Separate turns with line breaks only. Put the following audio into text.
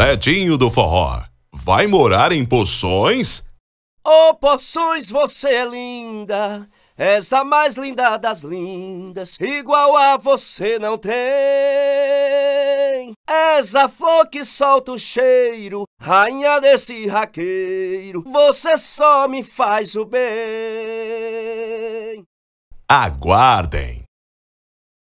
Netinho do Forró, vai morar em Poções?
Ô oh, Poções, você é linda, és a mais linda das lindas, igual a você não tem. És a flor que solta o cheiro, rainha desse raqueiro, você
só me faz o bem.
Aguardem!